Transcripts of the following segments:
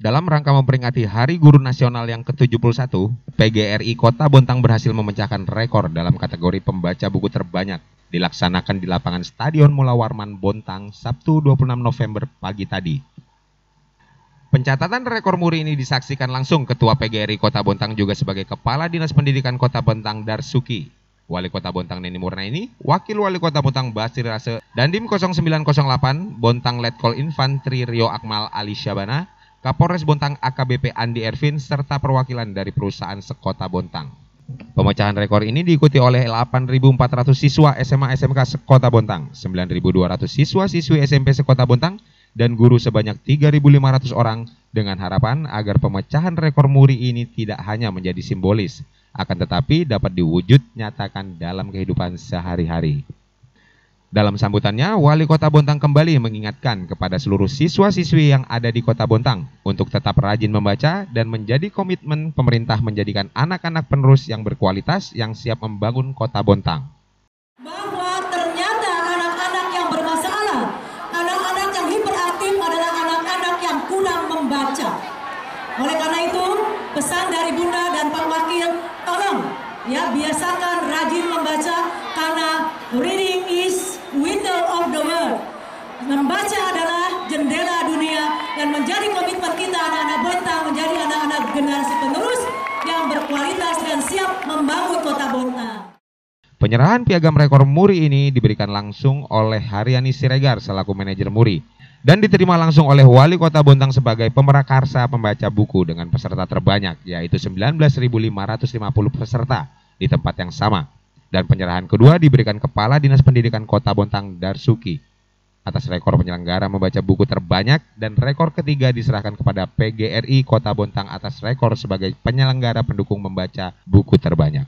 Dalam rangka memperingati Hari Guru Nasional yang ke-71, PGRI Kota Bontang berhasil memecahkan rekor dalam kategori pembaca buku terbanyak dilaksanakan di lapangan Stadion Mula Warman Bontang Sabtu 26 November pagi tadi. Pencatatan rekor muri ini disaksikan langsung Ketua PGRI Kota Bontang juga sebagai Kepala Dinas Pendidikan Kota Bontang Darsuki. Wali Kota Bontang Neni Murna ini, Wakil Wali Kota Bontang Basir Rase, Dandim 0908, Bontang Letkol Infantri Rio Akmal Ali Syabana, Kapolres Bontang AKBP Andi Ervin serta perwakilan dari perusahaan sekota Bontang. Pemecahan rekor ini diikuti oleh 8.400 siswa SMA SMK sekota Bontang, 9.200 siswa-siswi SMP sekota Bontang, dan guru sebanyak 3.500 orang dengan harapan agar pemecahan rekor muri ini tidak hanya menjadi simbolis, akan tetapi dapat diwujud nyatakan dalam kehidupan sehari-hari. Dalam sambutannya, Wali Kota Bontang kembali mengingatkan kepada seluruh siswa-siswi yang ada di Kota Bontang untuk tetap rajin membaca dan menjadi komitmen pemerintah menjadikan anak-anak penerus yang berkualitas yang siap membangun Kota Bontang. Bahwa ternyata anak-anak yang bermasalah, anak-anak yang hiperaktif adalah anak-anak yang kurang membaca. Oleh karena itu, pesan dari Bunda dan Pak Wakil, tolong ya biasakan rajin membaca karena murid berkualitas dan siap membangun kota Bonta. Penyerahan piagam rekor Muri ini diberikan langsung oleh Haryani Siregar selaku manajer Muri dan diterima langsung oleh wali kota Bontang sebagai pemerakarsa pembaca buku dengan peserta terbanyak yaitu 19.550 peserta di tempat yang sama dan penyerahan kedua diberikan Kepala Dinas Pendidikan Kota Bontang Darsuki atas rekor penyelenggara membaca buku terbanyak dan rekor ketiga diserahkan kepada PGRI Kota Bontang atas rekor sebagai penyelenggara pendukung membaca buku terbanyak.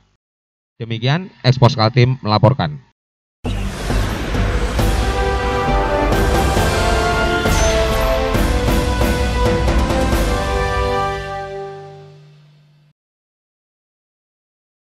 Demikian Ekspos Kaltim melaporkan.